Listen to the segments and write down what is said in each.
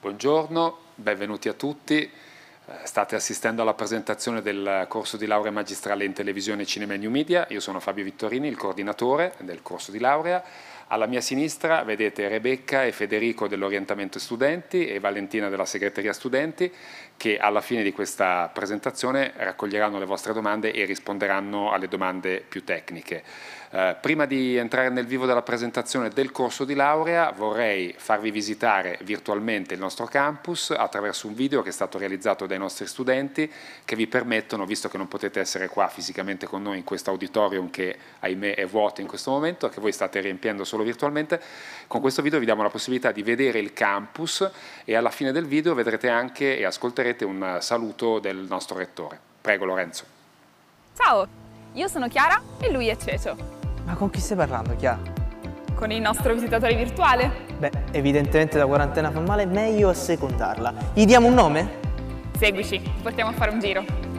Buongiorno, benvenuti a tutti. Eh, state assistendo alla presentazione del corso di laurea magistrale in televisione, cinema e new media. Io sono Fabio Vittorini, il coordinatore del corso di laurea. Alla mia sinistra vedete Rebecca e Federico dell'Orientamento Studenti e Valentina della Segreteria Studenti che alla fine di questa presentazione raccoglieranno le vostre domande e risponderanno alle domande più tecniche. Eh, prima di entrare nel vivo della presentazione del corso di laurea vorrei farvi visitare virtualmente il nostro campus attraverso un video che è stato realizzato dai nostri studenti che vi permettono, visto che non potete essere qua fisicamente con noi in questo auditorium che ahimè è vuoto in questo momento, che voi state riempiendo solo solo virtualmente, con questo video vi diamo la possibilità di vedere il campus e alla fine del video vedrete anche e ascolterete un saluto del nostro rettore. Prego Lorenzo. Ciao, io sono Chiara e lui è Cecio. Ma con chi stai parlando Chiara? Con il nostro visitatore virtuale. Beh, evidentemente la quarantena fa male, meglio assecondarla. Gli diamo un nome? Seguici, ti portiamo a fare un giro.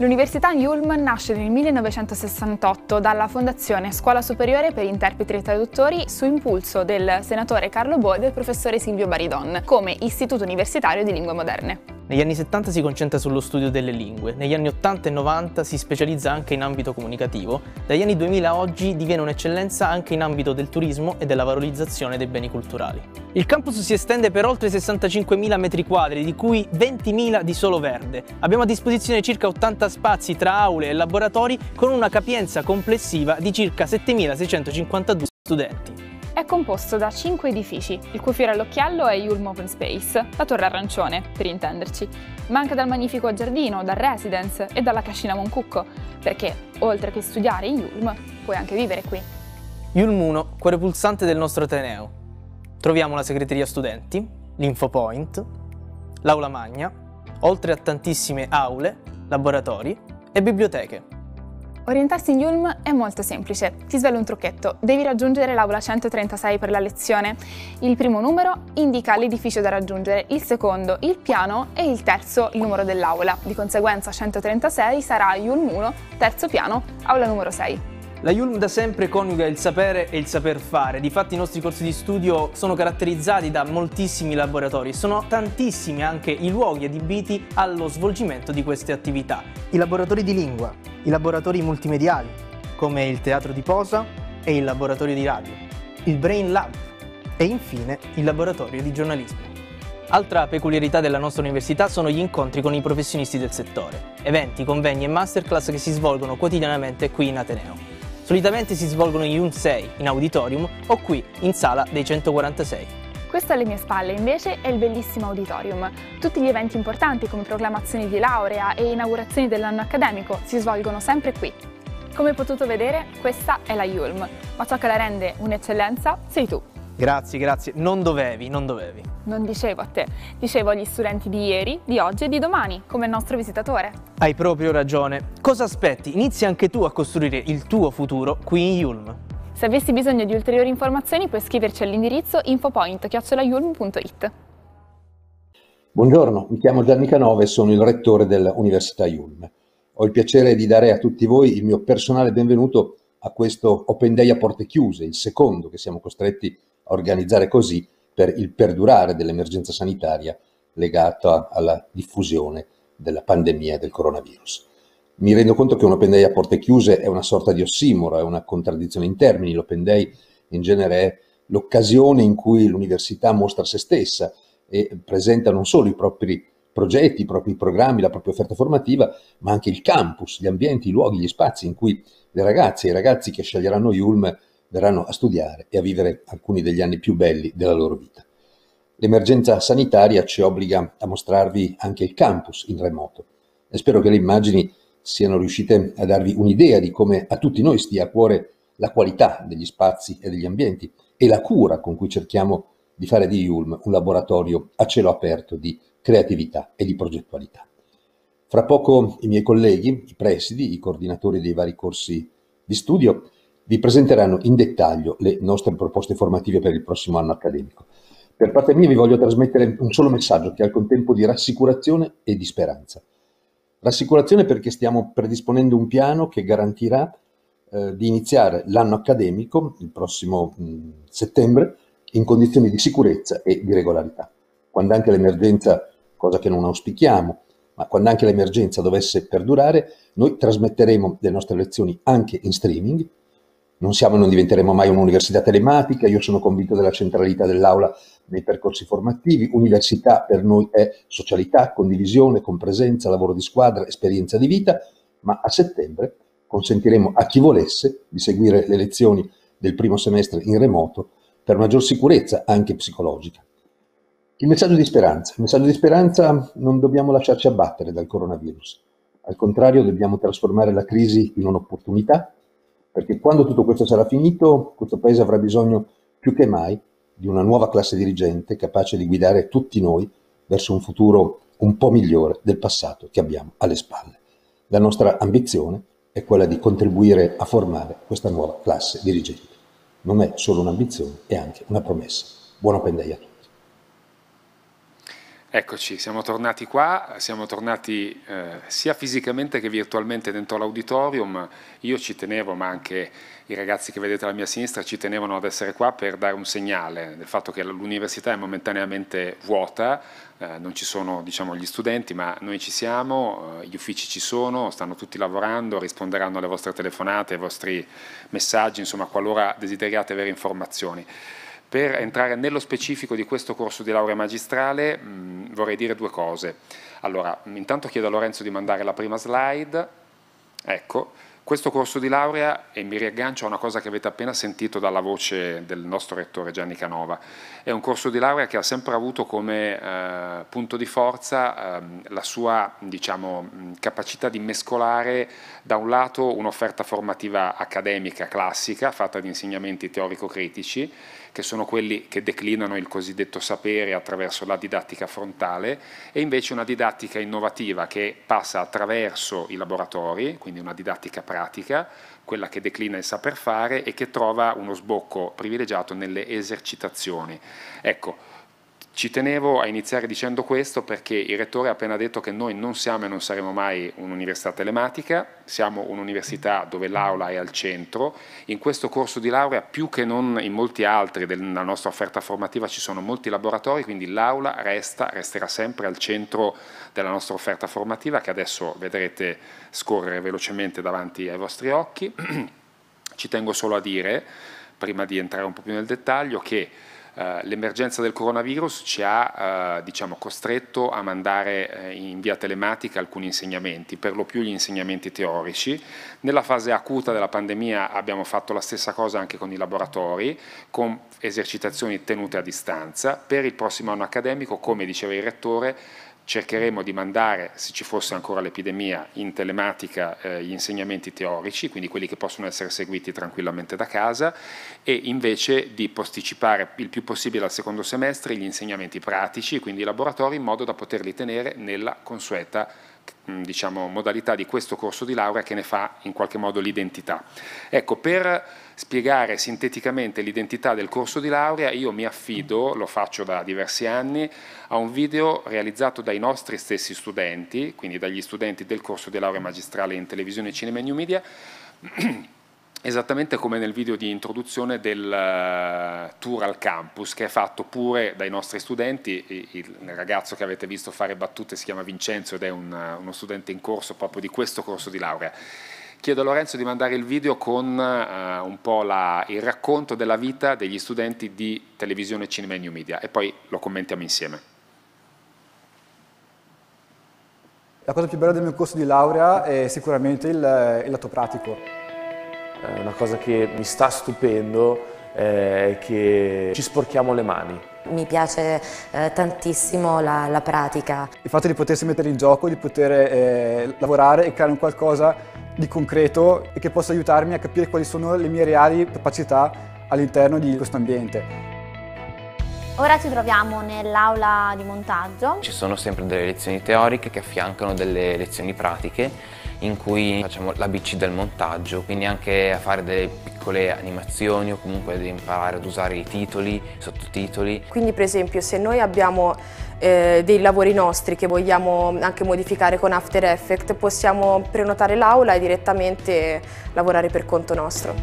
L'Università Yulm nasce nel 1968 dalla Fondazione Scuola Superiore per Interpreti e Traduttori su impulso del senatore Carlo Bo e del professore Silvio Baridon come istituto universitario di lingue moderne. Negli anni 70 si concentra sullo studio delle lingue, negli anni 80 e 90 si specializza anche in ambito comunicativo, dagli anni 2000 a oggi diviene un'eccellenza anche in ambito del turismo e della valorizzazione dei beni culturali. Il campus si estende per oltre 65.000 metri quadri, di cui 20.000 di solo verde. Abbiamo a disposizione circa 80 spazi tra aule e laboratori con una capienza complessiva di circa 7.652 studenti è composto da 5 edifici, il cui fiore all'occhiello è Yulm Open Space, la torre arancione, per intenderci, ma anche dal magnifico giardino, dal residence e dalla cascina Moncucco, perché oltre che studiare in Yulm, puoi anche vivere qui. Yulm 1, cuore pulsante del nostro Ateneo. Troviamo la segreteria studenti, l'Infopoint, l'aula magna, oltre a tantissime aule, laboratori e biblioteche. Orientarsi in Yulm è molto semplice. Ti svelo un trucchetto. Devi raggiungere l'aula 136 per la lezione. Il primo numero indica l'edificio da raggiungere, il secondo il piano e il terzo il numero dell'aula. Di conseguenza 136 sarà Yulm 1, terzo piano, aula numero 6. La Yulm da sempre coniuga il sapere e il saper fare, difatti i nostri corsi di studio sono caratterizzati da moltissimi laboratori, sono tantissimi anche i luoghi adibiti allo svolgimento di queste attività. I laboratori di lingua, i laboratori multimediali, come il teatro di posa e il laboratorio di radio, il Brain Lab e infine il laboratorio di giornalismo. Altra peculiarità della nostra università sono gli incontri con i professionisti del settore, eventi, convegni e masterclass che si svolgono quotidianamente qui in Ateneo. Solitamente si svolgono in un 6, in auditorium o qui, in sala dei 146. Questo alle mie spalle invece è il bellissimo auditorium. Tutti gli eventi importanti come proclamazioni di laurea e inaugurazioni dell'anno accademico si svolgono sempre qui. Come potuto vedere, questa è la Yulm, ma ciò che la rende un'eccellenza sei tu. Grazie, grazie. Non dovevi, non dovevi. Non dicevo a te, dicevo agli studenti di ieri, di oggi e di domani, come il nostro visitatore. Hai proprio ragione. Cosa aspetti? Inizia anche tu a costruire il tuo futuro qui in Yulm. Se avessi bisogno di ulteriori informazioni puoi scriverci all'indirizzo infopoint.yulm.it Buongiorno, mi chiamo Gianni Canove e sono il rettore dell'Università Yulm. Ho il piacere di dare a tutti voi il mio personale benvenuto a questo Open Day a porte chiuse, il secondo che siamo costretti a organizzare così per il perdurare dell'emergenza sanitaria legata alla diffusione della pandemia del coronavirus. Mi rendo conto che un open day a porte chiuse è una sorta di ossimoro, è una contraddizione in termini. L'open day in genere è l'occasione in cui l'università mostra se stessa e presenta non solo i propri progetti, i propri programmi, la propria offerta formativa, ma anche il campus, gli ambienti, i luoghi, gli spazi in cui le ragazze e i ragazzi che sceglieranno Yulm verranno a studiare e a vivere alcuni degli anni più belli della loro vita. L'emergenza sanitaria ci obbliga a mostrarvi anche il campus in remoto e spero che le immagini siano riuscite a darvi un'idea di come a tutti noi stia a cuore la qualità degli spazi e degli ambienti e la cura con cui cerchiamo di fare di Yulm un laboratorio a cielo aperto di creatività e di progettualità. Fra poco i miei colleghi, i presidi, i coordinatori dei vari corsi di studio, vi presenteranno in dettaglio le nostre proposte formative per il prossimo anno accademico. Per parte mia vi voglio trasmettere un solo messaggio che è al contempo di rassicurazione e di speranza. Rassicurazione perché stiamo predisponendo un piano che garantirà eh, di iniziare l'anno accademico, il prossimo mh, mm, settembre, in condizioni di sicurezza e di regolarità. Quando anche l'emergenza, cosa che non auspichiamo, ma quando anche l'emergenza dovesse perdurare, noi trasmetteremo le nostre lezioni anche in streaming non siamo e non diventeremo mai un'università telematica, io sono convinto della centralità dell'aula nei percorsi formativi, università per noi è socialità, condivisione, compresenza, lavoro di squadra, esperienza di vita, ma a settembre consentiremo a chi volesse di seguire le lezioni del primo semestre in remoto per maggior sicurezza anche psicologica. Il messaggio di speranza. Il messaggio di speranza non dobbiamo lasciarci abbattere dal coronavirus. Al contrario, dobbiamo trasformare la crisi in un'opportunità perché quando tutto questo sarà finito, questo Paese avrà bisogno più che mai di una nuova classe dirigente capace di guidare tutti noi verso un futuro un po' migliore del passato che abbiamo alle spalle. La nostra ambizione è quella di contribuire a formare questa nuova classe dirigente. Non è solo un'ambizione, è anche una promessa. Buon open day a tutti. Eccoci, siamo tornati qua, siamo tornati eh, sia fisicamente che virtualmente dentro l'auditorium. Io ci tenevo, ma anche i ragazzi che vedete alla mia sinistra ci tenevano ad essere qua per dare un segnale del fatto che l'università è momentaneamente vuota, eh, non ci sono diciamo, gli studenti, ma noi ci siamo, eh, gli uffici ci sono, stanno tutti lavorando, risponderanno alle vostre telefonate, ai vostri messaggi, insomma, qualora desideriate avere informazioni. Per entrare nello specifico di questo corso di laurea magistrale mh, mm, vorrei dire due cose. Allora, intanto chiedo a Lorenzo di mandare la prima slide. Ecco, questo corso di laurea, e mi riaggancio a una cosa che avete appena sentito dalla voce del nostro rettore Gianni Canova, è un corso di laurea che ha sempre avuto come eh, punto di forza eh, la sua diciamo, mm, capacità di mescolare da un lato un'offerta formativa accademica classica fatta di insegnamenti teorico-critici che sono quelli che declinano il cosiddetto sapere attraverso la didattica frontale, e invece una didattica innovativa che passa attraverso i laboratori, quindi una didattica pratica, quella che declina il saper fare e che trova uno sbocco privilegiato nelle esercitazioni. Ecco, ci tenevo a iniziare dicendo questo perché il Rettore ha appena detto che noi non siamo e non saremo mai un'università telematica, siamo un'università dove l'aula è al centro. In questo corso di laurea, più che non in molti altri della nostra offerta formativa, ci sono molti laboratori, quindi l'aula resta, resterà sempre al centro della nostra offerta formativa che adesso vedrete scorrere velocemente davanti ai vostri occhi. ci tengo solo a dire, prima di entrare un po' più nel dettaglio, che eh, l'emergenza del coronavirus ci ha eh, diciamo, costretto a mandare eh, in via telematica alcuni insegnamenti, per lo più gli insegnamenti teorici. Nella fase acuta della pandemia abbiamo fatto la stessa cosa anche con i laboratori, con esercitazioni tenute a distanza. Per il prossimo anno accademico, come diceva il Rettore, cercheremo di mandare, se ci fosse ancora l'epidemia, in telematica eh, gli insegnamenti teorici, quindi quelli che possono essere seguiti tranquillamente da casa, e invece di posticipare il più possibile al secondo semestre gli insegnamenti pratici, quindi i laboratori, in modo da poterli tenere nella consueta diciamo, modalità di questo corso di laurea che ne fa in qualche modo l'identità. Ecco, per spiegare sinteticamente l'identità del corso di laurea, io mi affido, lo faccio da diversi anni, a un video realizzato dai nostri stessi studenti, quindi dagli studenti del corso di laurea magistrale in televisione, cinema e new media, esattamente come nel video di introduzione del eh, tour al campus che è fatto pure dai nostri studenti, il ragazzo che avete visto fare battute si chiama Vincenzo ed è uno studente in corso proprio di questo corso di laurea. Chiedo a Lorenzo di mandare il video con eh, un po' la, il racconto della vita degli studenti di televisione, cinema e new media e poi lo commentiamo insieme. La cosa più bella del mio corso di laurea è sicuramente il, eh, il lato pratico. Eh, una cosa che mi sta stupendo è che ci sporchiamo le mani mi piace eh, tantissimo la, la, pratica. Il fatto di potersi mettere in gioco, di poter eh, lavorare e creare un qualcosa di concreto e che possa aiutarmi a capire quali sono le mie reali capacità all'interno di questo ambiente. Ora ci troviamo nell'aula di montaggio. Ci sono sempre delle lezioni teoriche che affiancano delle lezioni pratiche in cui facciamo la BC del montaggio, quindi anche a fare delle piccole animazioni o comunque ad imparare ad usare i titoli, i sottotitoli. Quindi per esempio se noi abbiamo eh, dei lavori nostri che vogliamo anche modificare con After Effects possiamo prenotare l'aula e direttamente lavorare per conto nostro.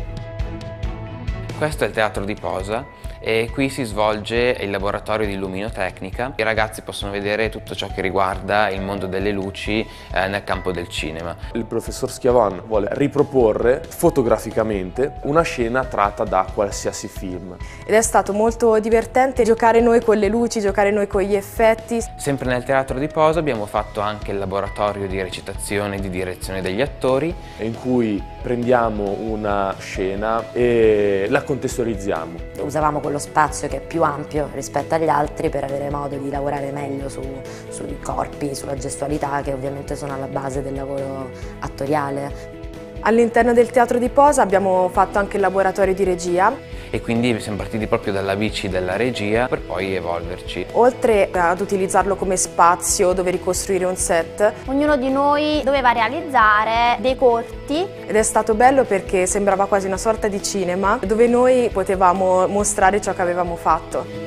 Questo è il teatro di posa e qui si svolge il laboratorio di luminotecnica. I ragazzi possono vedere tutto ciò che riguarda il mondo delle luci eh, nel campo del cinema. Il professor Schiavan vuole riproporre fotograficamente una scena tratta da qualsiasi film. Ed è stato molto divertente giocare noi con le luci, giocare noi con gli effetti. Sempre nel teatro di Posa abbiamo fatto anche il laboratorio di recitazione e di direzione degli attori. In cui prendiamo una scena e la contestualizziamo. Usavamo quello spazio che è più ampio rispetto agli altri per avere modo di lavorare meglio su, sui corpi, sulla gestualità che ovviamente sono alla base del lavoro attoriale. All'interno del Teatro di Posa abbiamo fatto anche il laboratorio di regia e quindi siamo partiti proprio dalla bici della regia per poi evolverci. Oltre ad utilizzarlo come spazio dove ricostruire un set, ognuno di noi doveva realizzare dei corti. Ed è stato bello perché sembrava quasi una sorta di cinema dove noi potevamo mostrare ciò che avevamo fatto.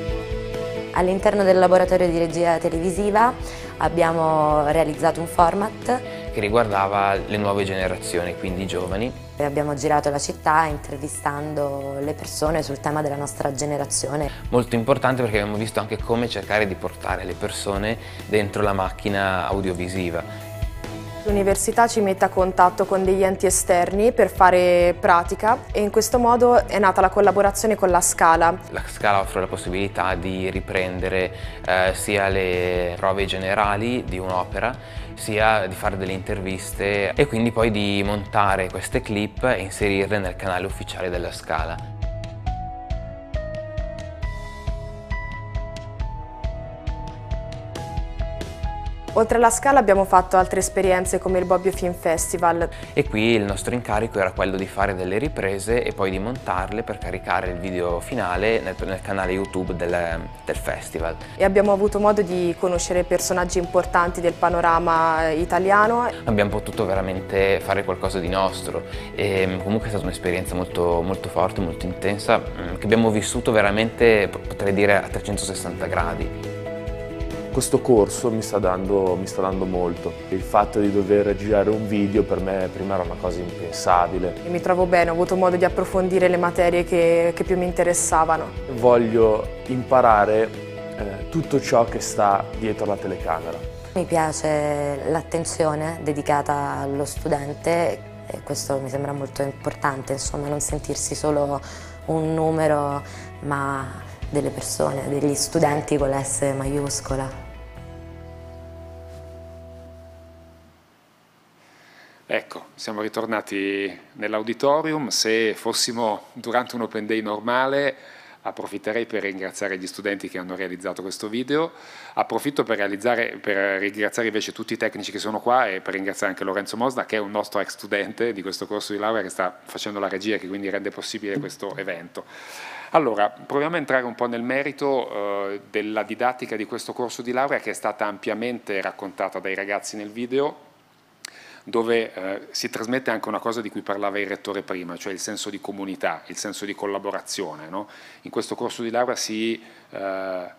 All'interno del laboratorio di regia televisiva abbiamo realizzato un format che riguardava le nuove generazioni, quindi i giovani, Abbiamo girato la città intervistando le persone sul tema della nostra generazione. Molto importante perché abbiamo visto anche come cercare di portare le persone dentro la macchina audiovisiva. L'università ci mette a contatto con degli enti esterni per fare pratica e in questo modo è nata la collaborazione con la Scala. La Scala offre la possibilità di riprendere eh, sia le prove generali di un'opera sia di fare delle interviste e quindi poi di montare queste clip e inserirle nel canale ufficiale della Scala. Oltre alla Scala abbiamo fatto altre esperienze come il Bobbio Film Festival. E qui il nostro incarico era quello di fare delle riprese e poi di montarle per caricare il video finale nel, nel canale YouTube del, del, festival. E abbiamo avuto modo di conoscere personaggi importanti del panorama eh, italiano. Abbiamo potuto veramente fare qualcosa di nostro e mm, comunque è stata un'esperienza molto, molto forte, molto intensa mm, che abbiamo vissuto veramente, potrei dire, a 360 gradi. Questo corso mi sta, dando, mi sta dando molto. Il fatto di dover girare un video per me prima era una cosa impensabile. Mi trovo bene, ho avuto modo di approfondire le materie che, che più mi interessavano. Voglio imparare eh, tutto ciò che sta dietro la telecamera. Mi piace l'attenzione dedicata allo studente e questo mi sembra molto importante, insomma, non sentirsi solo un numero ma delle persone, degli studenti con la S maiuscola. Ecco, siamo ritornati nell'auditorium. Se fossimo durante un open day normale, approfitterei per ringraziare gli studenti che hanno realizzato questo video. Approfitto per, per, ringraziare invece tutti i tecnici che sono qua e per ringraziare anche Lorenzo Mosna, che è un nostro ex studente di questo corso di laurea che sta facendo la regia e che quindi rende possibile questo evento. Allora, proviamo a entrare un po' nel merito eh, della didattica di questo corso di laurea che è stata ampiamente raccontata dai ragazzi nel video, dove eh, si trasmette anche una cosa di cui parlava il rettore prima, cioè il senso di comunità, il senso di collaborazione. No? In questo corso di laurea si eh,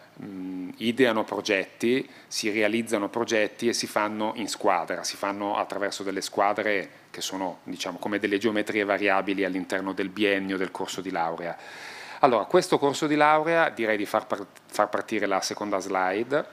ideano progetti, si realizzano progetti e si fanno in squadra, si fanno attraverso delle squadre che sono diciamo, come delle geometrie variabili all'interno del biennio del corso di laurea. Allora, questo corso di laurea, direi di far, par far partire la seconda slide,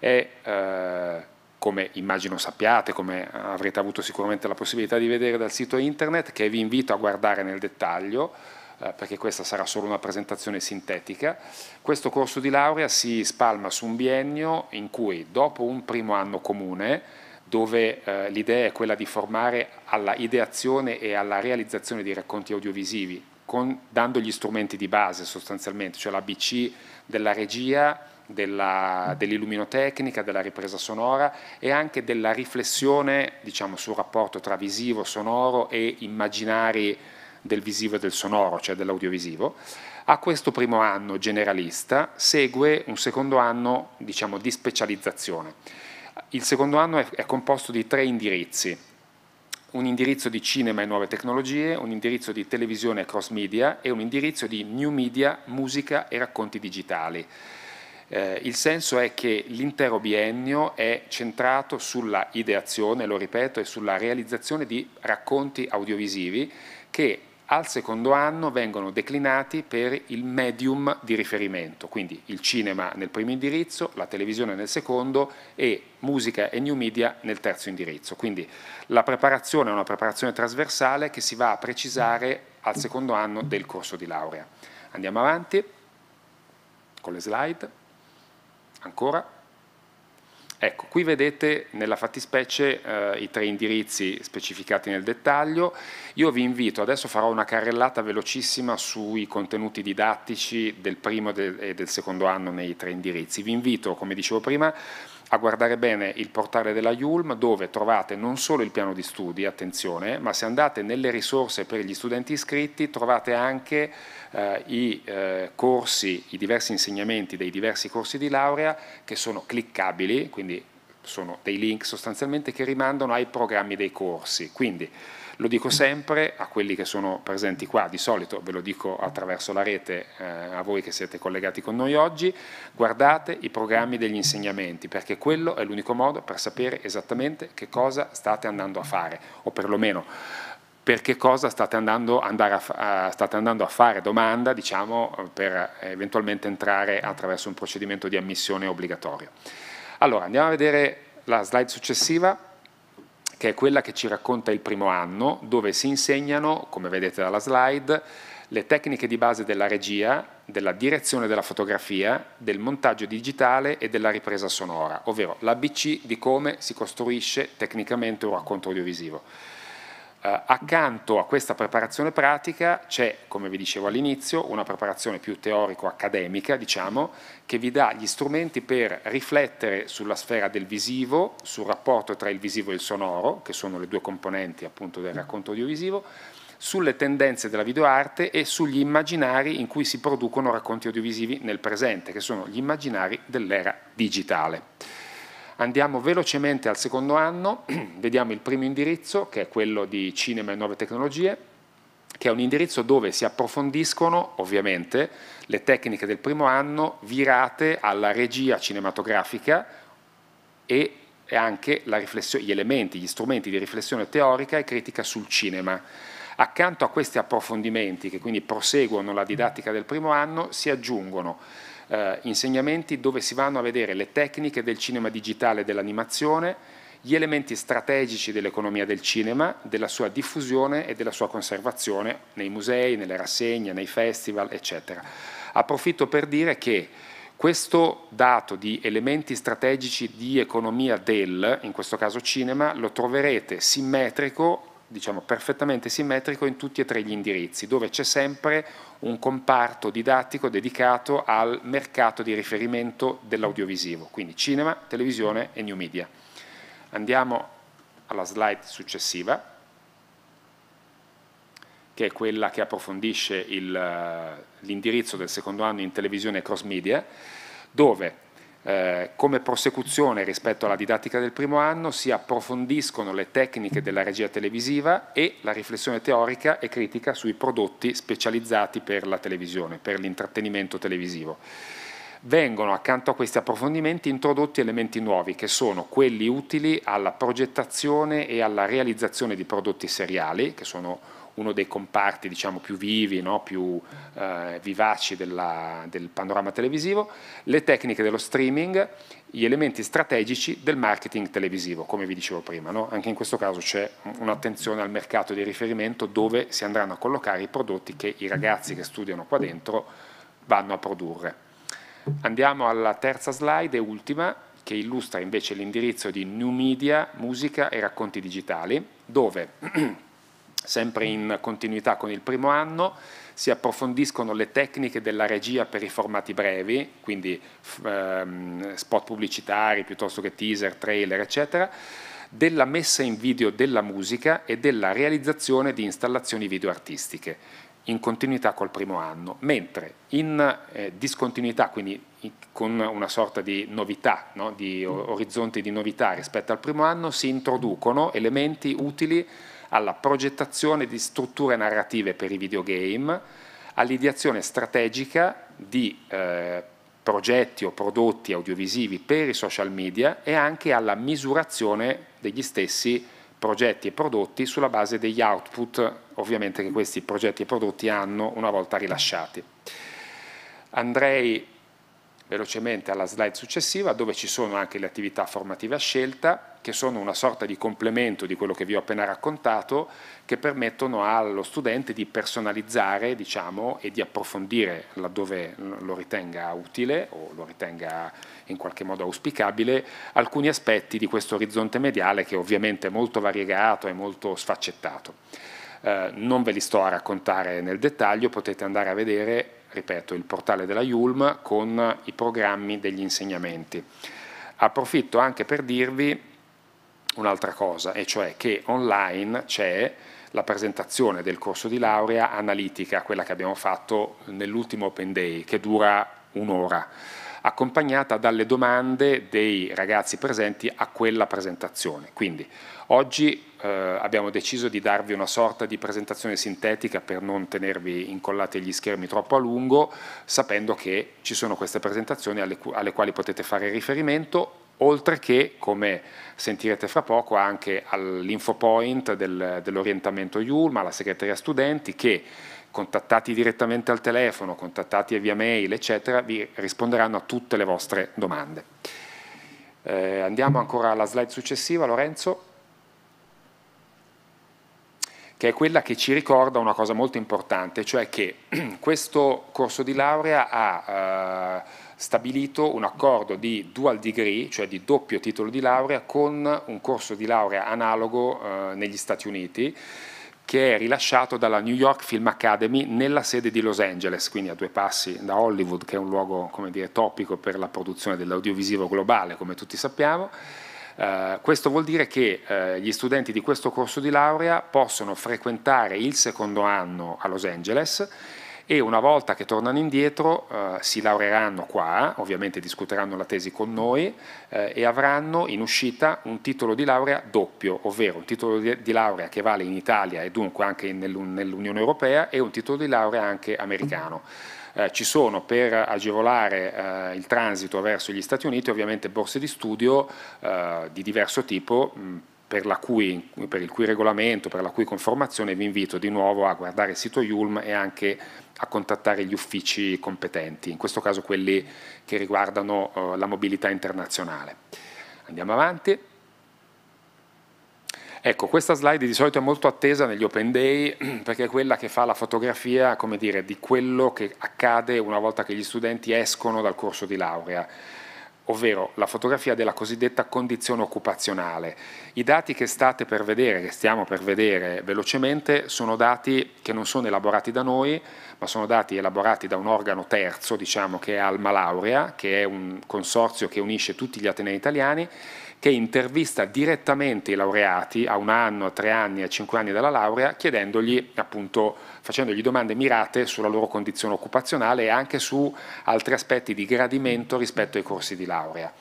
è, eh, come immagino sappiate, come avrete avuto sicuramente la possibilità di vedere dal sito internet, che vi invito a guardare nel dettaglio, eh, perché questa sarà solo una presentazione sintetica, questo corso di laurea si spalma su un biennio in cui dopo un primo anno comune, dove eh, l'idea è quella di formare alla ideazione e alla realizzazione di racconti audiovisivi con, dando gli strumenti di base sostanzialmente, cioè l'ABC della regia, dell'illuminotecnica, della ripresa sonora e anche della riflessione diciamo, sul rapporto tra visivo, sonoro e immaginari del visivo e del sonoro, cioè dell'audiovisivo. A questo primo anno generalista segue un secondo anno diciamo, di specializzazione. Il secondo anno è, è composto di tre indirizzi, un indirizzo di cinema e nuove tecnologie, un indirizzo di televisione e cross media e un indirizzo di new media, musica e racconti digitali. Eh, il senso è che l'intero biennio è centrato sulla ideazione, lo ripeto, e sulla realizzazione di racconti audiovisivi che al secondo anno vengono declinati per il medium di riferimento, quindi il cinema nel primo indirizzo, la televisione nel secondo e musica e new media nel terzo indirizzo. Quindi la preparazione è una preparazione trasversale che si va a precisare al secondo anno del corso di laurea. Andiamo avanti con le slide. Ancora. Ecco, qui vedete nella fattispecie eh, i tre indirizzi specificati nel dettaglio. Io vi invito, adesso farò una carrellata velocissima sui contenuti didattici del primo e del secondo anno nei tre indirizzi. Vi invito, come dicevo prima, a guardare bene il portale della Yulm dove trovate non solo il piano di studi, attenzione, ma se andate nelle risorse per gli studenti iscritti trovate anche eh, i eh, corsi, i diversi insegnamenti dei diversi corsi di laurea che sono cliccabili, quindi sono dei link sostanzialmente che rimandano ai programmi dei corsi. Quindi lo dico sempre a quelli che sono presenti qua, di solito ve lo dico attraverso la rete eh, a voi che siete collegati con noi oggi, guardate i programmi degli insegnamenti perché quello è l'unico modo per sapere esattamente che cosa state andando a fare o perlomeno per che cosa state andando, a, eh, state andando, a, fare domanda diciamo, per eventualmente entrare attraverso un procedimento di ammissione obbligatorio. Allora, andiamo a vedere la slide successiva che è quella che ci racconta il primo anno, dove si insegnano, come vedete dalla slide, le tecniche di base della regia, della direzione della fotografia, del montaggio digitale e della ripresa sonora, ovvero l'ABC di come si costruisce tecnicamente un racconto audiovisivo. Eh, accanto a questa preparazione pratica c'è, come vi dicevo all'inizio, una preparazione più teorico-accademica, diciamo, che vi dà gli strumenti per riflettere sulla sfera del visivo, sul rapporto tra il visivo e il sonoro, che sono le due componenti appunto del racconto audiovisivo, sulle tendenze della videoarte e sugli immaginari in cui si producono racconti audiovisivi nel presente, che sono gli immaginari dell'era digitale. Andiamo velocemente al secondo anno, vediamo il primo indirizzo che è quello di Cinema e Nuove Tecnologie, che è un indirizzo dove si approfondiscono ovviamente le tecniche del primo anno virate alla regia cinematografica e anche gli elementi, gli strumenti di riflessione teorica e critica sul cinema. Accanto a questi approfondimenti, che quindi proseguono la didattica del primo anno, si aggiungono eh, insegnamenti dove si vanno a vedere le tecniche del cinema digitale e dell'animazione, gli elementi strategici dell'economia del cinema, della sua diffusione e della sua conservazione nei musei, nelle rassegne, nei festival, eccetera. Approfitto per dire che questo dato di elementi strategici di economia del, in questo caso cinema, lo troverete simmetrico diciamo, perfettamente simmetrico in tutti e tre gli indirizzi, dove c'è sempre un comparto didattico dedicato al mercato di riferimento dell'audiovisivo, quindi cinema, televisione e new media. Andiamo alla slide successiva, che è quella che approfondisce l'indirizzo del secondo anno in televisione e cross media, dove eh, come prosecuzione rispetto alla didattica del primo anno si approfondiscono le tecniche della regia televisiva e la riflessione teorica e critica sui prodotti specializzati per la televisione, per l'intrattenimento televisivo. Vengono accanto a questi approfondimenti introdotti elementi nuovi che sono quelli utili alla progettazione e alla realizzazione di prodotti seriali, che sono uno dei comparti diciamo, più vivi, no? più eh, vivaci della, del panorama televisivo, le tecniche dello streaming, gli elementi strategici del marketing televisivo, come vi dicevo prima. No? Anche in questo caso c'è un'attenzione al mercato di riferimento dove si andranno a collocare i prodotti che i ragazzi che studiano qua dentro vanno a produrre. Andiamo alla terza slide e ultima, che illustra invece l'indirizzo di New Media, Musica e Racconti Digitali, dove Sempre in continuità con il primo anno si approfondiscono le tecniche della regia per i formati brevi, quindi ehm, spot pubblicitari piuttosto che teaser, trailer, eccetera, della messa in video della musica e della realizzazione di installazioni video artistiche in continuità col primo anno, mentre in eh, discontinuità, quindi in, con una sorta di novità, no? di mm. orizzonti di novità rispetto al primo anno, si introducono elementi utili alla progettazione di strutture narrative per i videogame, all'ideazione strategica di eh, progetti o prodotti audiovisivi per i social media e anche alla misurazione degli stessi progetti e prodotti sulla base degli output ovviamente che questi progetti e prodotti hanno una volta rilasciati. Andrei velocemente alla slide successiva dove ci sono anche le attività formative a scelta che sono una sorta di complemento di quello che vi ho appena raccontato che permettono allo studente di personalizzare diciamo, e di approfondire laddove lo ritenga utile o lo ritenga in qualche modo auspicabile alcuni aspetti di questo orizzonte mediale che ovviamente è molto variegato e molto sfaccettato. Eh, non ve li sto a raccontare nel dettaglio, potete andare a vedere ripeto, il portale della Yulm con i programmi degli insegnamenti. Approfitto anche per dirvi un'altra cosa, e cioè che online c'è la presentazione del corso di laurea analitica, quella che abbiamo fatto nell'ultimo Open Day, che dura un'ora accompagnata dalle domande dei ragazzi presenti a quella presentazione. Quindi oggi eh, abbiamo deciso di darvi una sorta di presentazione sintetica per non tenervi incollati agli schermi troppo a lungo, sapendo che ci sono queste presentazioni alle, alle quali potete fare riferimento oltre che, come sentirete fra poco, anche all'infopoint del, dell'orientamento IULMA, alla segreteria studenti, che contattati direttamente al telefono, contattati via mail, eccetera, vi risponderanno a tutte le vostre domande. Eh, andiamo ancora alla slide successiva, Lorenzo, che è quella che ci ricorda una cosa molto importante, cioè che questo corso di laurea ha... Eh, stabilito un accordo di dual degree, cioè di doppio titolo di laurea, con un corso di laurea analogo eh, negli Stati Uniti che è rilasciato dalla New York Film Academy nella sede di Los Angeles, quindi a due passi da Hollywood, che è un luogo dire, topico per la produzione dell'audiovisivo globale, come tutti sappiamo. Uh, questo vuol dire che uh, gli studenti di questo corso di laurea possono frequentare il secondo anno a Los Angeles e una volta che tornano indietro eh, si laureeranno qua, ovviamente discuteranno la tesi con noi eh, e avranno in uscita un titolo di laurea doppio, ovvero un titolo di, laurea che vale in Italia e dunque anche nell'Unione Europea e un titolo di laurea anche americano. Eh, ci sono per agevolare eh, il transito verso gli Stati Uniti ovviamente borse di studio eh, di diverso tipo. Mh, per, cui, per, il cui regolamento, per la cui conformazione vi invito di nuovo a guardare il sito IULM e anche a contattare gli uffici competenti, in questo caso quelli che riguardano eh, la mobilità internazionale. Andiamo avanti. Ecco, questa slide di solito è molto attesa negli open day perché è quella che fa la fotografia, come dire, di quello che accade una volta che gli studenti escono dal corso di laurea ovvero la fotografia della cosiddetta condizione occupazionale. I dati che state per vedere, che stiamo per vedere velocemente, sono dati che non sono elaborati da noi, ma sono dati elaborati da un organo terzo, diciamo che è Alma Laurea, che è un consorzio che unisce tutti gli Atenei italiani che intervista direttamente i laureati a un anno, a tre anni, a cinque anni dalla laurea, chiedendogli appunto, facendogli domande mirate sulla loro condizione occupazionale e anche su altri aspetti di gradimento rispetto ai corsi di laurea.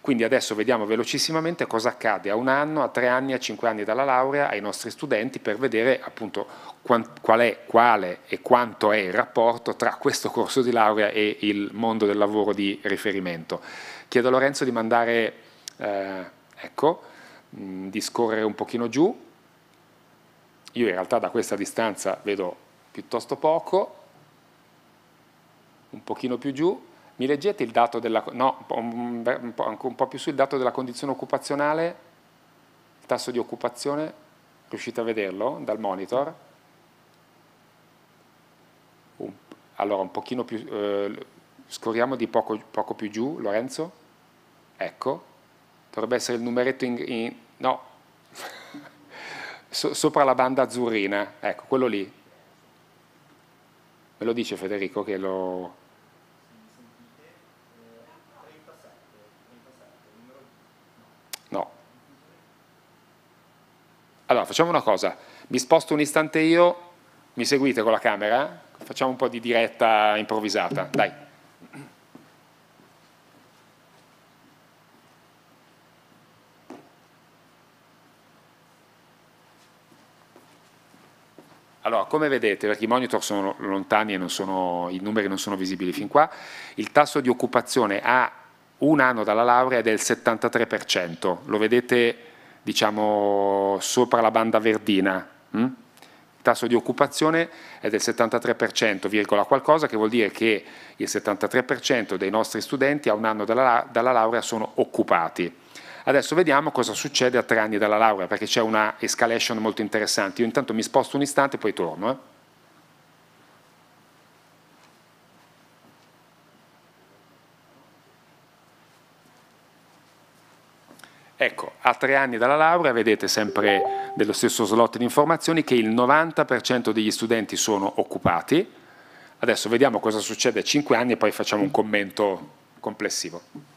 Quindi adesso vediamo velocissimamente cosa accade a un anno, a tre anni, a cinque anni dalla laurea ai nostri studenti per vedere appunto qual è, quale e quanto è il rapporto tra questo corso di laurea e il mondo del lavoro di riferimento. Chiedo a Lorenzo di mandare eh, ecco, mh, mm, di scorrere un pochino giù. Io in realtà da questa distanza vedo piuttosto poco, un pochino più giù. Mi leggete il dato della... no, un po', un po più su il dato della condizione occupazionale, il tasso di occupazione, riuscite a vederlo dal monitor? allora un pochino più, eh, scorriamo di poco, poco più giù, Lorenzo, ecco, dovrebbe essere il numeretto in, in no, so, sopra la banda azzurrina, ecco, quello lì. Me lo dice Federico che lo... No. Allora, facciamo una cosa, mi sposto un istante io, mi seguite con la camera, facciamo un po' di diretta improvvisata, dai. Allora, come vedete, perché i monitor sono lontani e sono, i numeri non sono visibili fin qua, il tasso di occupazione a un anno dalla laurea è del 73%, lo vedete diciamo sopra la banda verdina. Hm? Il tasso di occupazione è del 73%, virgola qualcosa, che vuol dire che il 73% dei nostri studenti a un anno dalla, dalla laurea sono occupati. Adesso vediamo cosa succede a tre anni dalla laurea, perché c'è una escalation molto interessante. Io intanto mi sposto un istante e poi torno. Eh. Ecco, a tre anni dalla laurea vedete sempre dello stesso slot di informazioni che il 90% degli studenti sono occupati. Adesso vediamo cosa succede a cinque anni e poi facciamo un commento complessivo.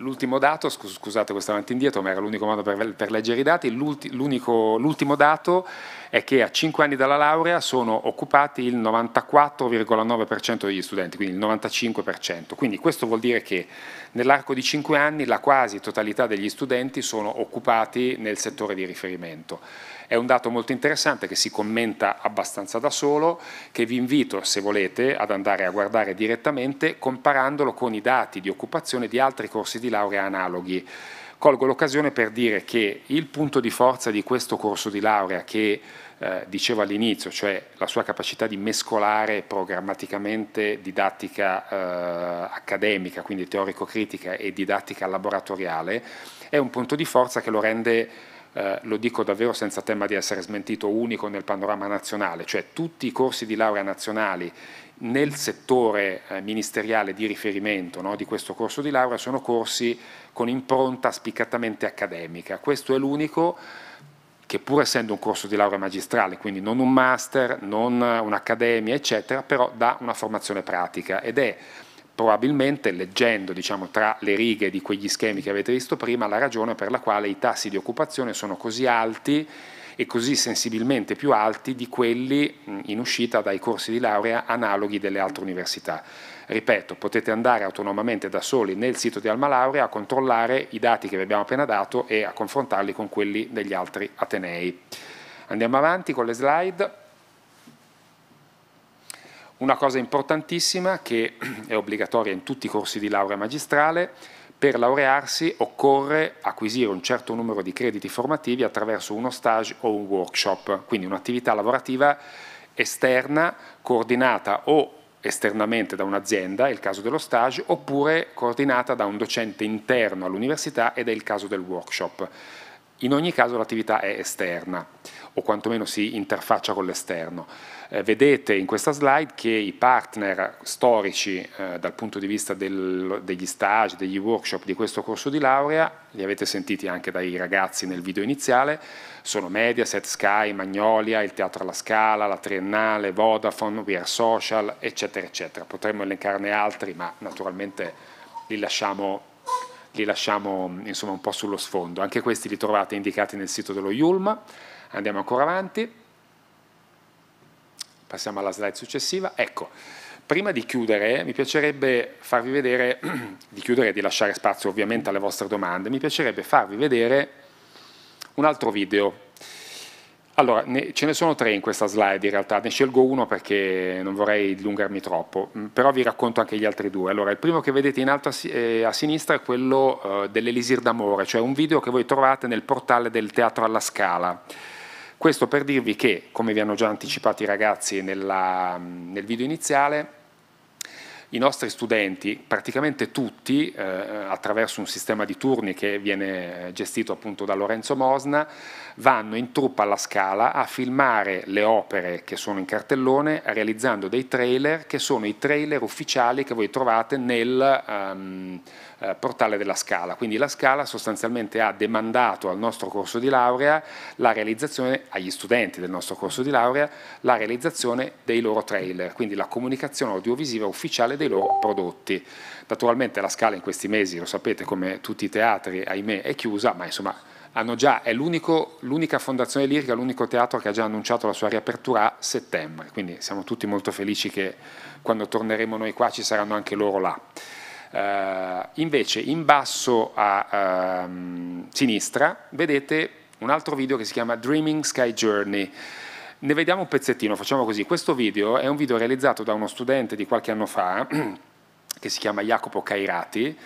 L'ultimo dato, scusate questo avanti indietro, ma era l'unico modo per, per leggere i dati, l'ultimo dato è che a 5 anni dalla laurea sono occupati il 94,9% degli studenti, quindi il 95%. Quindi questo vuol dire che nell'arco di 5 anni la quasi totalità degli studenti sono occupati nel settore di riferimento. È un dato molto interessante che si commenta abbastanza da solo, che vi invito, se volete, ad andare a guardare direttamente comparandolo con i dati di occupazione di altri corsi di laurea analoghi. Colgo l'occasione per dire che il punto di forza di questo corso di laurea che eh, dicevo all'inizio, cioè la sua capacità di mescolare programmaticamente didattica eh, accademica, quindi teorico-critica e didattica laboratoriale, è un punto di forza che lo rende eh, lo dico davvero senza tema di essere smentito, unico nel panorama nazionale, cioè tutti i corsi di laurea nazionali nel settore eh, ministeriale di riferimento no, di questo corso di laurea sono corsi con impronta spiccatamente accademica. Questo è l'unico che pur essendo un corso di laurea magistrale, quindi non un master, non un'accademia, eccetera, però dà una formazione pratica ed è probabilmente leggendo diciamo, tra le righe di quegli schemi che avete visto prima la ragione per la quale i tassi di occupazione sono così alti e così sensibilmente più alti di quelli in uscita dai corsi di laurea analoghi delle altre università. Ripeto, potete andare autonomamente da soli nel sito di Alma Laurea a controllare i dati che vi abbiamo appena dato e a confrontarli con quelli degli altri Atenei. Andiamo avanti con le slide. Una cosa importantissima che è obbligatoria in tutti i corsi di laurea magistrale, per laurearsi occorre acquisire un certo numero di crediti formativi attraverso uno stage o un workshop, quindi un'attività lavorativa esterna coordinata o esternamente da un'azienda, è il caso dello stage, oppure coordinata da un docente interno all'università ed è il caso del workshop. In ogni caso l'attività è esterna o quantomeno si interfaccia con l'esterno. Eh, vedete in questa slide che i partner storici eh, dal punto di vista del, degli stage, degli workshop di questo corso di laurea, li avete sentiti anche dai ragazzi nel video iniziale, sono Mediaset, Sky, Magnolia, il Teatro alla Scala, la Triennale, Vodafone, We Are Social, eccetera, eccetera. Potremmo elencarne altri, ma naturalmente li lasciamo, li lasciamo insomma, un po' sullo sfondo. Anche questi li trovate indicati nel sito dello IULM. Andiamo ancora avanti. Passiamo alla slide successiva. Ecco, prima di chiudere, mi piacerebbe farvi vedere, di chiudere e di lasciare spazio ovviamente alle vostre domande, mi piacerebbe farvi vedere un altro video. Allora, ne, ce ne sono tre in questa slide in realtà, ne scelgo uno perché non vorrei dilungarmi troppo, mm, però vi racconto anche gli altri due. Allora, il primo che vedete in alto a, eh, a sinistra è quello eh, dell'Elisir d'Amore, cioè un video che voi trovate nel portale del Teatro alla Scala questo per dirvi che, come vi hanno già anticipato i ragazzi nella, nel video iniziale, i nostri studenti, praticamente tutti, eh, attraverso un sistema di turni che viene eh, gestito appunto da Lorenzo Mosna, vanno in truppa alla Scala a filmare le opere che sono in cartellone realizzando dei trailer che sono i trailer ufficiali che voi trovate nel um, eh, portale della Scala. Quindi la Scala sostanzialmente ha demandato al nostro corso di laurea la realizzazione, agli studenti del nostro corso di laurea, la realizzazione dei loro trailer, quindi la comunicazione audiovisiva ufficiale dei loro prodotti. Naturalmente la Scala in questi mesi, lo sapete, come tutti i teatri, ahimè, è chiusa, ma insomma Già, è l'unica fondazione lirica, l'unico teatro che ha già annunciato la sua riapertura a settembre, quindi siamo tutti molto felici che quando torneremo noi qua ci saranno anche loro là. Uh, invece in basso a uh, sinistra vedete un altro video che si chiama Dreaming Sky Journey. Ne vediamo un pezzettino, facciamo così. Questo video è un video realizzato da uno studente di qualche anno fa che si chiama Jacopo Cairati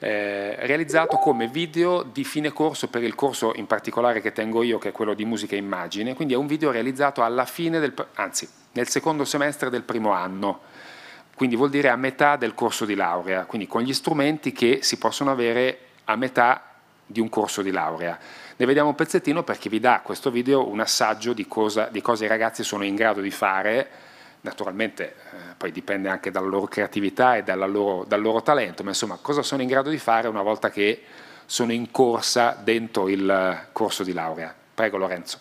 eh, realizzato come video di fine corso per il corso in particolare che tengo io, che è quello di musica e immagine, quindi è un video realizzato alla fine del, anzi, nel secondo semestre del primo anno, quindi vuol dire a metà del corso di laurea, quindi con gli strumenti che si possono avere a metà di un corso di laurea. Ne vediamo un pezzettino perché vi dà questo video un assaggio di cosa, di cosa i ragazzi sono in grado di fare naturalmente eh, poi dipende anche dalla loro creatività e loro, dal loro talento, ma insomma cosa sono in grado di fare una volta che sono in corsa dentro il corso di laurea. Prego Lorenzo.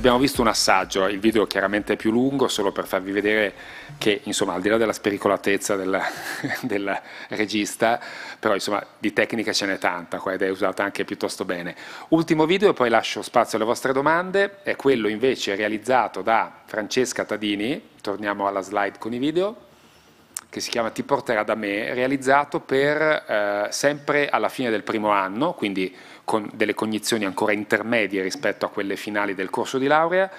abbiamo visto un assaggio, il video chiaramente è più lungo solo per farvi vedere che insomma al di là della spericolatezza del, del regista, però insomma di tecnica ce n'è tanta qua ed è usata anche piuttosto bene. Ultimo video e poi lascio spazio alle vostre domande, è quello invece realizzato da Francesca Tadini, torniamo alla slide con i video, che si chiama Ti porterà da me, realizzato per eh, sempre alla fine del primo anno, quindi con delle cognizioni ancora intermedie rispetto a quelle finali del corso di laurea,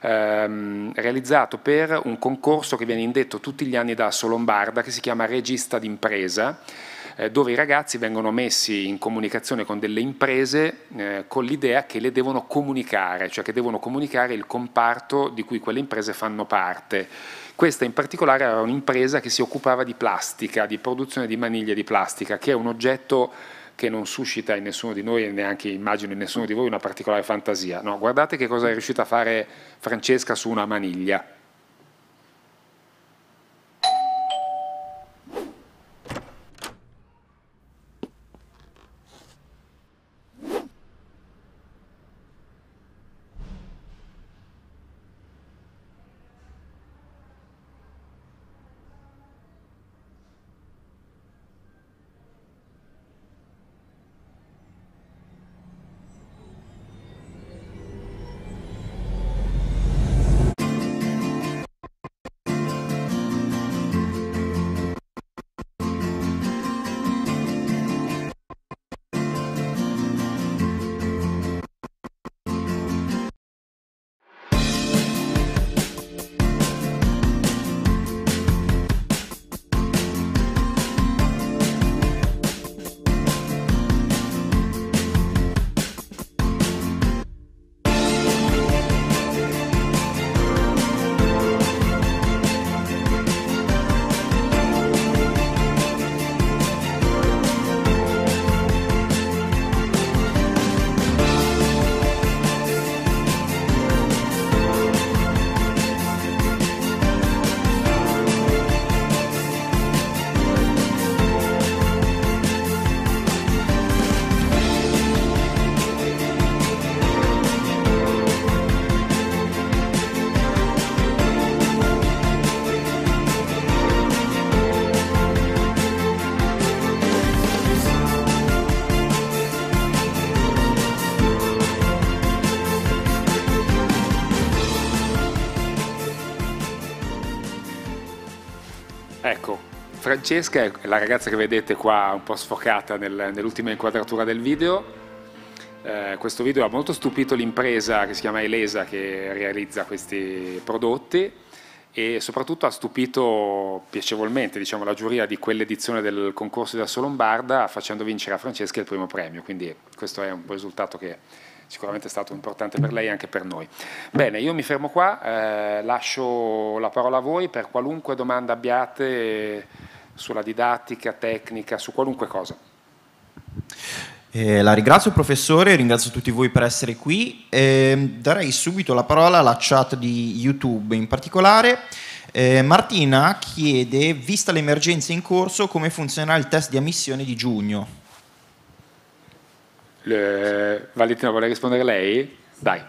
ehm, realizzato per un concorso che viene indetto tutti gli anni da Solombarda che si chiama Regista d'impresa, eh, dove i ragazzi vengono messi in comunicazione con delle imprese eh, con l'idea che le devono comunicare, cioè che devono comunicare il comparto di cui quelle imprese fanno parte. Questa in particolare era un'impresa che si occupava di plastica, di produzione di maniglie di plastica, che è un oggetto che non suscita in nessuno di noi e neanche immagino in nessuno di voi una particolare fantasia. No, guardate che cosa è riuscita a fare Francesca su una maniglia Francesca è la ragazza che vedete qua un po' sfocata nel, nell'ultima inquadratura del video. Eh, questo video ha molto stupito l'impresa che si chiama Elesa che realizza questi prodotti e soprattutto ha stupito piacevolmente diciamo, la giuria di quell'edizione del concorso di Asso Lombarda facendo vincere a Francesca il primo premio, quindi questo è un risultato che sicuramente è stato importante per lei e anche per noi. Bene, io mi fermo qua, eh, lascio la parola a voi per qualunque domanda abbiate sulla didattica, tecnica, su qualunque cosa. Eh, la ringrazio professore, ringrazio tutti voi per essere qui. Eh, darei subito la parola alla chat di YouTube in particolare. Eh, Martina chiede, vista l'emergenza in corso, come funzionerà il test di ammissione di giugno? Le... Valentina, vorrei rispondere a lei? Dai.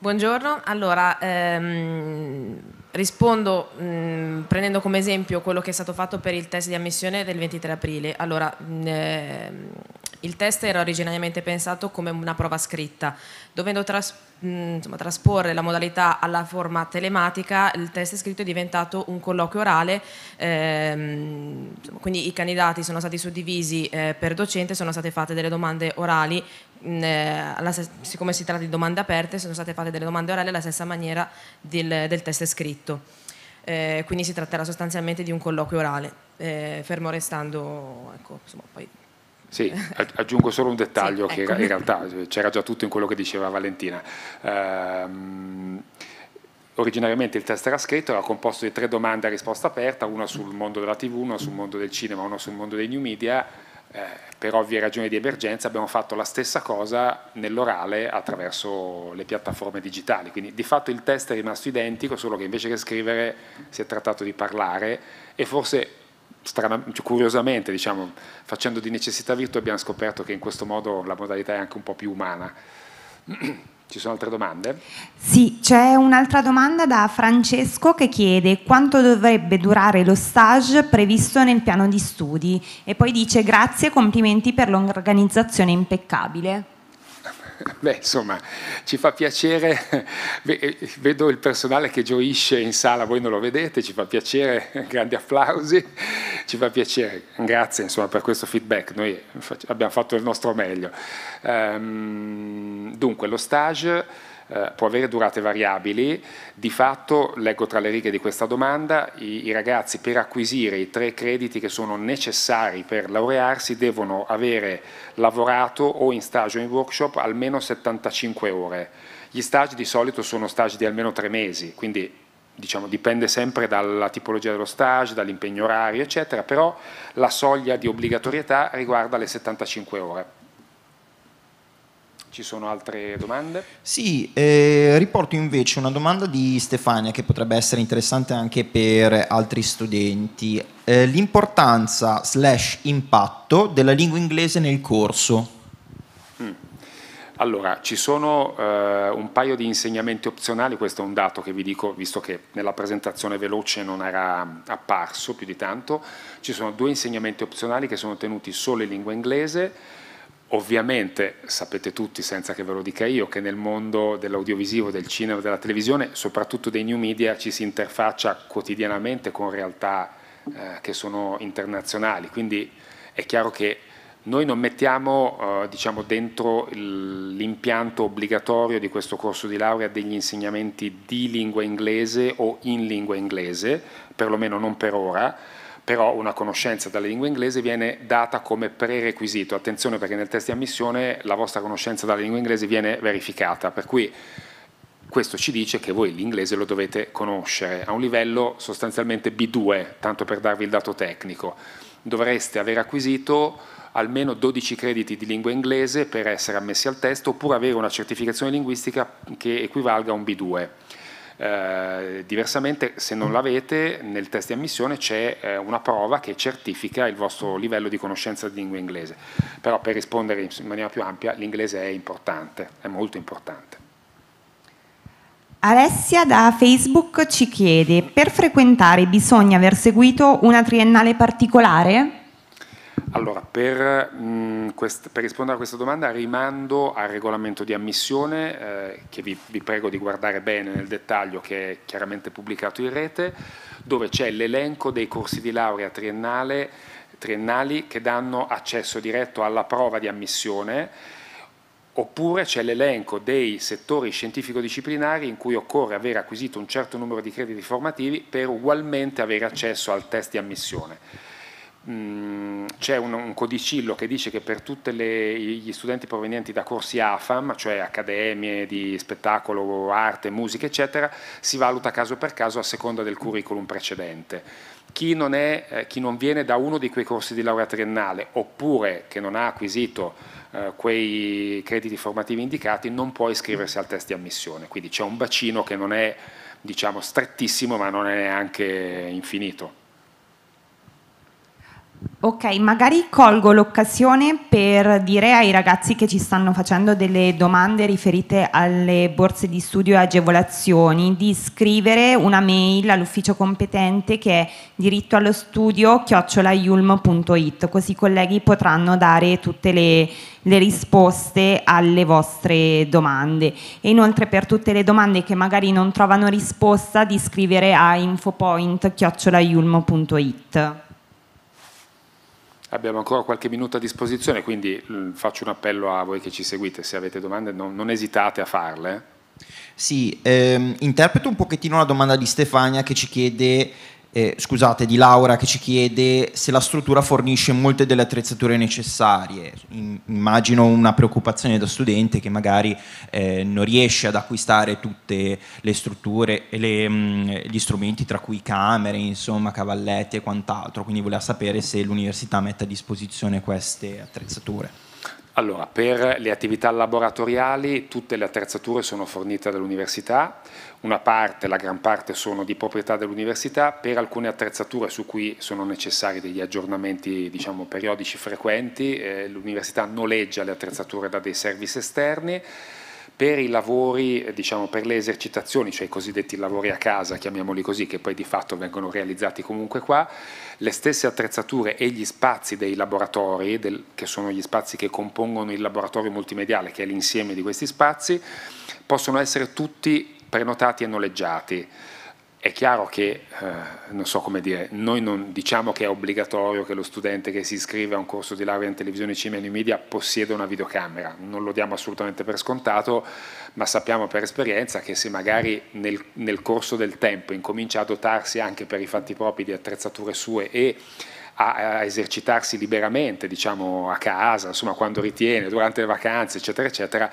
Buongiorno, allora ehm, Rispondo mh, mm, prendendo come esempio quello che è stato fatto per il test di ammissione del 23 aprile. Allora, mh, mm, ehm, il test era originariamente pensato come una prova scritta, dovendo tras mm, insomma, trasporre la modalità alla forma telematica, il test scritto è diventato un colloquio orale, ehm, quindi i candidati sono stati suddivisi eh, per docente, sono state fatte delle domande orali, mh, mm, eh, alla, siccome si tratta di domande aperte, sono state fatte delle domande orali alla stessa maniera del, del test scritto. Eh, quindi si tratterà sostanzialmente di un colloquio orale, eh, fermo restando ecco, insomma, poi sì, aggiungo solo un dettaglio sì, che eccomi. in realtà eh, c'era già tutto in quello che diceva Valentina. Um, originariamente il test era scritto, era composto di tre domande a risposta aperta, una sul mondo della TV, una sul mondo del cinema, una sul mondo dei new media. Eh, per ovvie ragioni di emergenza abbiamo fatto la stessa cosa nell'orale attraverso le piattaforme digitali. Quindi di fatto il test è rimasto identico, solo che invece che scrivere si è trattato di parlare e forse cioè, curiosamente, diciamo, facendo di necessità virtù, abbiamo scoperto che in questo modo la modalità è anche un po' più umana. Ci sono altre domande? Sì, c'è un'altra domanda da Francesco che chiede quanto dovrebbe durare lo stage previsto nel piano di studi e poi dice grazie e complimenti per l'organizzazione impeccabile. Beh, insomma, ci fa piacere, eh, vedo il personale che gioisce in sala, voi non lo vedete, ci fa piacere, grandi applausi, ci fa piacere, grazie insomma, per questo feedback, noi abbiamo fatto il nostro meglio. Ehm, dunque, lo stage eh, può avere durate variabili, di fatto, leggo tra le righe di questa domanda, i, i ragazzi per acquisire i tre crediti che sono necessari per laurearsi devono avere lavorato o in stage o in workshop almeno 75 ore. Gli stage di solito sono stage di almeno tre mesi, quindi Diciamo, dipende sempre dalla tipologia dello stage, dall'impegno orario, eccetera, però la soglia di obbligatorietà riguarda le 75 ore. Ci sono altre domande? Sì, eh, riporto invece una domanda di Stefania che potrebbe essere interessante anche per altri studenti. Eh, l'importanza slash impatto della lingua inglese nel corso. Mm. Allora, ci sono eh, un paio di insegnamenti opzionali, questo è un dato che vi dico, visto che nella presentazione veloce non era apparso più di tanto, ci sono due insegnamenti opzionali che sono tenuti solo in lingua inglese, Ovviamente sapete tutti, senza che ve lo dica io, che nel mondo dell'audiovisivo, del cinema, della televisione, soprattutto dei new media, ci si interfaccia quotidianamente con realtà eh, che sono internazionali. Quindi è chiaro che noi non mettiamo eh, diciamo, dentro l'impianto obbligatorio di questo corso di laurea degli insegnamenti di lingua inglese o in lingua inglese, perlomeno non per ora però una conoscenza della lingua inglese viene data come prerequisito. Attenzione perché nel test di ammissione la vostra conoscenza della lingua inglese viene verificata, per cui questo ci dice che voi l'inglese lo dovete conoscere a un livello sostanzialmente B2, tanto per darvi il dato tecnico. Dovreste aver acquisito almeno 12 crediti di lingua inglese per essere ammessi al test oppure avere una certificazione linguistica che equivalga a un B2. Eh, diversamente, se non l'avete, nel test di ammissione c'è eh, una prova che certifica il vostro livello di conoscenza di lingua inglese. Però per rispondere in maniera più ampia, l'inglese è importante, è molto importante. Alessia da Facebook ci chiede, per frequentare bisogna aver seguito una triennale particolare? Allora, per, mh, mm, quest, per, rispondere a questa domanda rimando al regolamento di ammissione, eh, che vi, vi, prego di guardare bene nel dettaglio, che è chiaramente pubblicato in rete, dove c'è l'elenco dei corsi di laurea triennali che danno accesso diretto alla prova di ammissione, oppure c'è l'elenco dei settori scientifico-disciplinari in cui occorre aver acquisito un certo numero di crediti formativi per ugualmente avere accesso al test di ammissione Mm, c'è un, un, codicillo che dice che per tutti gli studenti provenienti da corsi AFAM, cioè accademie di spettacolo, arte, musica, eccetera, si valuta caso per caso a seconda del curriculum precedente. Chi non, è, eh, chi non viene da uno di quei corsi di laurea triennale oppure che non ha acquisito eh, quei crediti formativi indicati non può iscriversi al test di ammissione. Quindi c'è un bacino che non è diciamo, strettissimo ma non è neanche infinito. Ok, magari colgo l'occasione per dire ai ragazzi che ci stanno facendo delle domande riferite alle borse di studio e agevolazioni di scrivere una mail all'ufficio competente che è diritto allo studio chiocciolaiulm.it, così i colleghi potranno dare tutte le, le risposte alle vostre domande. E inoltre per tutte le domande che magari non trovano risposta di scrivere a infopoint chiocciolaiulm.it. Abbiamo ancora qualche minuto a disposizione, quindi mm, faccio un appello a voi che ci seguite, se avete domande non, non esitate a farle. Sì, ehm, interpreto un pochettino la domanda di Stefania che ci chiede eh, scusate, di Laura che ci chiede se la struttura fornisce molte delle attrezzature necessarie. In, immagino una preoccupazione da studente che magari eh, non riesce ad acquistare tutte le strutture le, mh, mm, gli strumenti, tra cui camere, insomma, cavalletti e quant'altro. Quindi voleva sapere se l'università mette a disposizione queste attrezzature. Allora, per le attività laboratoriali tutte le attrezzature sono fornite dall'università una parte, la gran parte sono di proprietà dell'università, per alcune attrezzature su cui sono necessari degli aggiornamenti diciamo, periodici frequenti, eh, l'università noleggia le attrezzature da dei servizi esterni, per i lavori, eh, diciamo, per le esercitazioni, cioè i cosiddetti lavori a casa, chiamiamoli così, che poi di fatto vengono realizzati comunque qua, le stesse attrezzature e gli spazi dei laboratori, del, che sono gli spazi che compongono il laboratorio multimediale, che è l'insieme di questi spazi, possono essere tutti prenotati e noleggiati. È chiaro che, eh, non so come dire, noi non diciamo che è obbligatorio che lo studente che si iscrive a un corso di laurea in televisione, cinema e media possieda una videocamera, non lo diamo assolutamente per scontato, ma sappiamo per esperienza che se magari nel, nel corso del tempo incomincia a dotarsi anche per i fatti propri di attrezzature sue e a, esercitarsi liberamente, diciamo a casa, insomma quando ritiene, durante le vacanze, eccetera, eccetera,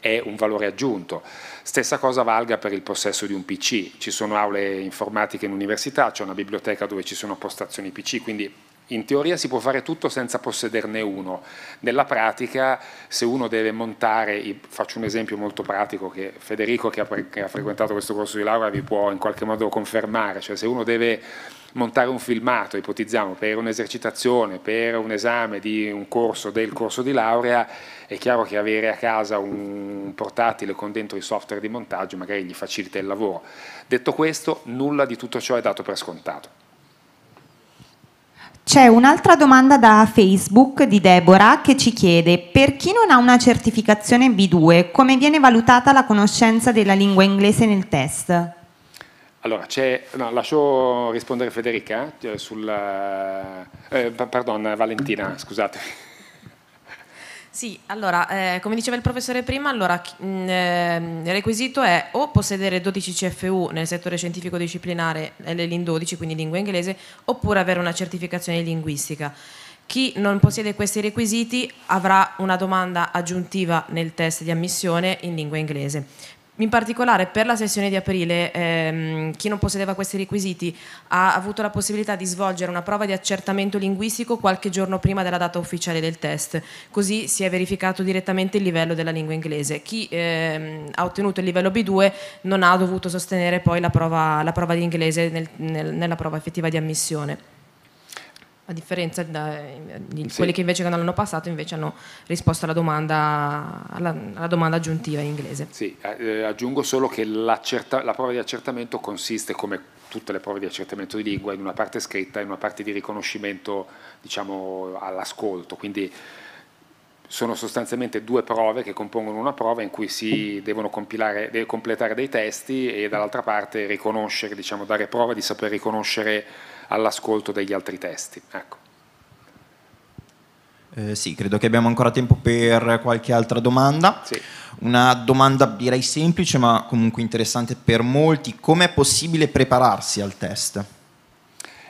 è un valore aggiunto. Stessa cosa valga per il possesso di un PC, ci sono aule informatiche in università, c'è una biblioteca dove ci sono postazioni PC, quindi in teoria si può fare tutto senza possederne uno. Nella pratica, se uno deve montare, faccio un esempio molto pratico che Federico che ha, frequentato questo corso di laurea vi può in qualche modo confermare, cioè se uno deve montare un filmato, ipotizziamo, per un'esercitazione, per un esame di un corso, del corso di laurea, è chiaro che avere a casa un portatile con dentro i software di montaggio magari gli facilita il lavoro. Detto questo, nulla di tutto ciò è dato per scontato. C'è un'altra domanda da Facebook di Deborah che ci chiede per chi non ha una certificazione B2 come viene valutata la conoscenza della lingua inglese nel test? Allora, no, lascio rispondere Federica sulla, eh, eh, eh pardon, Valentina, scusate. Sì, allora, eh, come diceva il professore prima, allora, mh, mm, ehm, il requisito è o possedere 12 CFU nel settore scientifico disciplinare eh, LLIN 12, quindi lingua inglese, oppure avere una certificazione linguistica. Chi non possiede questi requisiti avrà una domanda aggiuntiva nel test di ammissione in lingua inglese in particolare per la sessione di aprile ehm, chi non possedeva questi requisiti ha avuto la possibilità di svolgere una prova di accertamento linguistico qualche giorno prima della data ufficiale del test, così si è verificato direttamente il livello della lingua inglese. Chi ehm, ha ottenuto il livello B2 non ha dovuto sostenere poi la prova, la prova di inglese nel, nel, nella prova effettiva di ammissione a differenza di quelli che invece non hanno passato invece hanno risposto alla domanda, alla, alla domanda aggiuntiva in inglese. Sì, eh, aggiungo solo che la prova di accertamento consiste, come tutte le prove di accertamento di lingua, in una parte scritta e in una parte di riconoscimento diciamo, all'ascolto, quindi sono sostanzialmente due prove che compongono una prova in cui si devono deve completare dei testi e dall'altra parte riconoscere, diciamo, dare prova di saper riconoscere all'ascolto degli altri testi. Ecco. Eh, sì, credo che abbiamo ancora tempo per qualche altra domanda. Sì. Una domanda direi semplice ma comunque interessante per molti. Come è possibile prepararsi al test?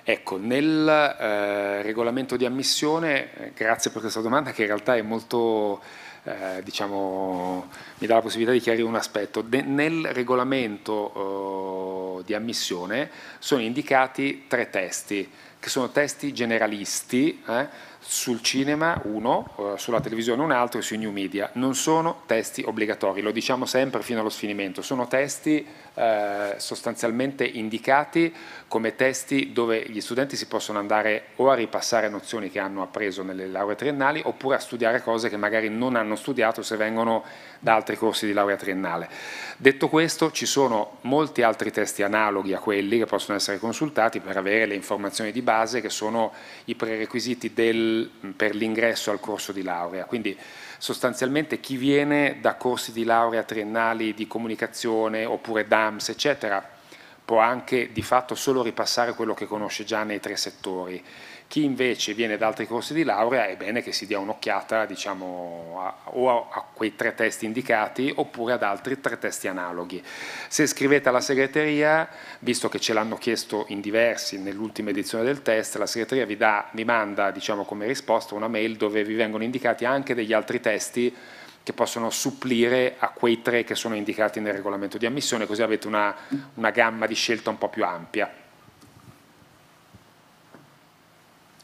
Ecco, nel eh, regolamento di ammissione, eh, grazie per questa domanda che in realtà è molto eh, diciamo, mi dà la possibilità di chiarire un aspetto. De nel regolamento eh, di ammissione sono indicati tre testi, che sono testi generalisti, eh, sul cinema uno, eh, sulla televisione un altro e sui new media. Non sono testi obbligatori, lo diciamo sempre fino allo sfinimento, sono testi eh, sostanzialmente indicati come testi dove gli studenti si possono andare o a ripassare nozioni che hanno appreso nelle lauree triennali oppure a studiare cose che magari non hanno studiato se vengono da altri corsi di laurea triennale. Detto questo, ci sono molti altri testi analoghi a quelli che possono essere consultati per avere le informazioni di base che sono i prerequisiti del per l'ingresso al corso di laurea. Quindi sostanzialmente chi viene da corsi di laurea triennali di comunicazione oppure DAMS, eccetera, può anche di fatto solo ripassare quello che conosce già nei tre settori chi invece viene da altri corsi di laurea è bene che si dia un'occhiata diciamo, a, o a, quei tre testi indicati oppure ad altri tre testi analoghi. Se scrivete alla segreteria, visto che ce l'hanno chiesto in diversi nell'ultima edizione del test, la segreteria vi, dà, vi manda diciamo, come risposta una mail dove vi vengono indicati anche degli altri testi che possono supplire a quei tre che sono indicati nel regolamento di ammissione, così avete una, una gamma di scelta un po' più ampia.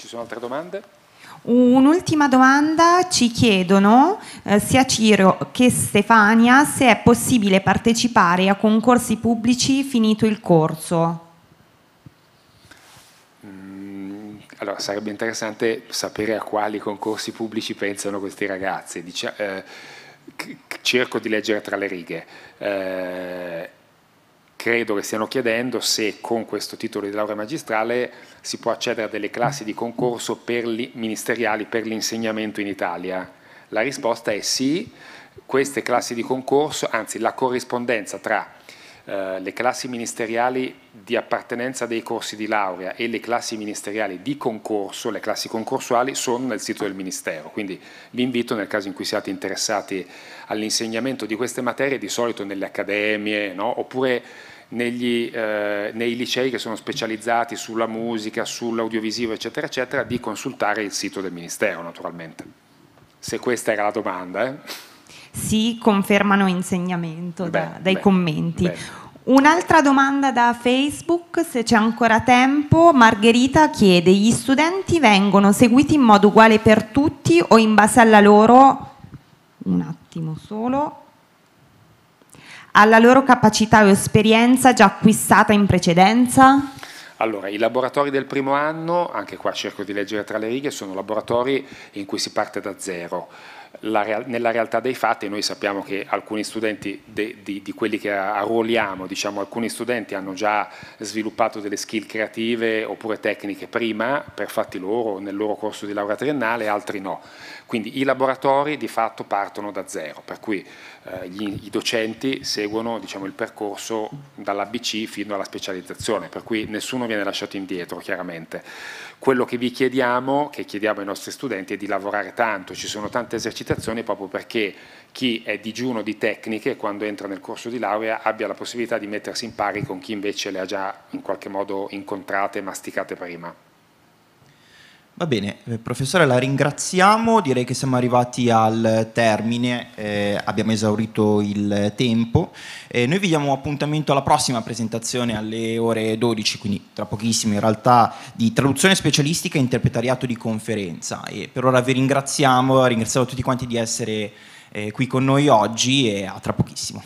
Ci sono altre domande? Un'ultima domanda, ci chiedono eh, sia Ciro che Stefania se è possibile partecipare a concorsi pubblici finito il corso. Mm, allora, sarebbe interessante sapere a quali concorsi pubblici pensano questi ragazzi. Dici, eh, cerco di leggere tra le righe. Eh, credo che stiano chiedendo se con questo titolo di laurea magistrale si può accedere a delle classi di concorso per li, ministeriali per l'insegnamento in Italia. La risposta è sì, queste classi di concorso, anzi la corrispondenza tra eh, le classi ministeriali di appartenenza dei corsi di laurea e le classi ministeriali di concorso, le classi concorsuali, sono nel sito del Ministero. Quindi vi invito, nel caso in cui siate interessati all'insegnamento di queste materie, di solito nelle accademie, no? oppure negli, eh, nei licei che sono specializzati sulla musica, sull'audiovisivo, eccetera, eccetera, di consultare il sito del Ministero, naturalmente. Se questa era la domanda. Eh. Sì, confermano insegnamento beh, da, dai beh, commenti. Beh. Un'altra domanda da Facebook, se c'è ancora tempo. Margherita chiede, gli studenti vengono seguiti in modo uguale per tutti o in base alla loro... Un attimo solo alla loro capacità o esperienza già acquistata in precedenza? Allora, i laboratori del primo anno, anche qua cerco di leggere tra le righe, sono laboratori in cui si parte da zero real nella realtà dei fatti noi sappiamo che alcuni studenti di, di, quelli che arruoliamo, diciamo, alcuni studenti hanno già sviluppato delle skill creative oppure tecniche prima per fatti loro nel loro corso di laurea triennale, altri no. Quindi i laboratori di fatto partono da zero, per cui eh, gli, i docenti seguono diciamo, il percorso dall'ABC fino alla specializzazione, per cui nessuno viene lasciato indietro chiaramente. Quello che vi chiediamo, che chiediamo ai nostri studenti, è di lavorare tanto, ci sono tanti esercizi citazioni proprio perché chi è digiuno di tecniche quando entra nel corso di laurea abbia la possibilità di mettersi in pari con chi invece le ha già in qualche modo incontrate e masticate prima. Va bene, eh, professore, la ringraziamo, direi che siamo arrivati al termine, eh, abbiamo esaurito il tempo. Eh, noi vi diamo appuntamento alla prossima presentazione alle ore 12, quindi tra pochissimo in realtà, di traduzione specialistica e interpretariato di conferenza. E per ora vi ringraziamo, ringraziamo tutti quanti di essere eh, qui con noi oggi e a tra pochissimo.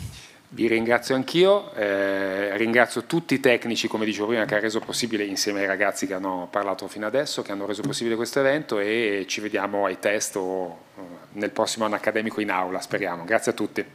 Vi ringrazio anch'io, eh, ringrazio tutti i tecnici, come dicevo prima, che hanno reso possibile, insieme ai ragazzi che hanno parlato fino adesso, che hanno reso possibile questo evento e ci vediamo ai test o eh, nel prossimo anno accademico in aula, speriamo. Grazie a tutti.